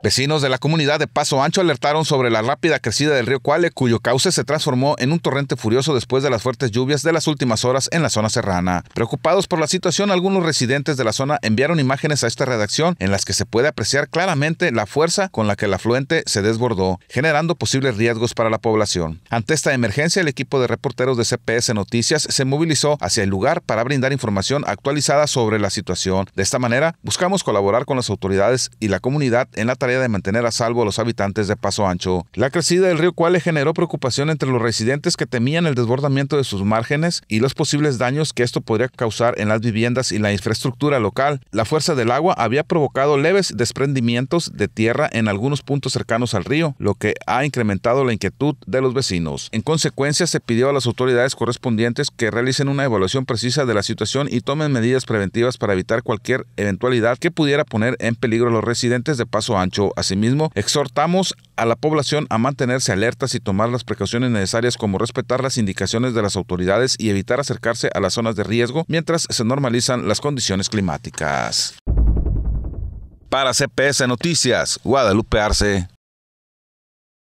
Vecinos de la comunidad de Paso Ancho alertaron sobre la rápida crecida del río Cuale, cuyo cauce se transformó en un torrente furioso después de las fuertes lluvias de las últimas horas en la zona serrana. Preocupados por la situación, algunos residentes de la zona enviaron imágenes a esta redacción en las que se puede apreciar claramente la fuerza con la que el afluente se desbordó, generando posibles riesgos para la población. Ante esta emergencia, el equipo de reporteros de CPS Noticias se movilizó hacia el lugar para brindar información actualizada sobre la situación. De esta manera, buscamos colaborar con las autoridades y la comunidad en la tarea de mantener a salvo a los habitantes de Paso Ancho. La crecida del río Cuale generó preocupación entre los residentes que temían el desbordamiento de sus márgenes y los posibles daños que esto podría causar en las viviendas y la infraestructura local. La fuerza del agua había provocado leves desprendimientos de tierra en algunos puntos cercanos al río, lo que ha incrementado la inquietud de los vecinos. En consecuencia, se pidió a las autoridades correspondientes que realicen una evaluación precisa de la situación y tomen medidas preventivas para evitar cualquier eventualidad que pudiera poner en peligro a los residentes de Paso Ancho Asimismo, exhortamos a la población a mantenerse alertas y tomar las precauciones necesarias como respetar las indicaciones de las autoridades y evitar acercarse a las zonas de riesgo mientras se normalizan las condiciones climáticas. Para CPS Noticias, Guadalupe Arce.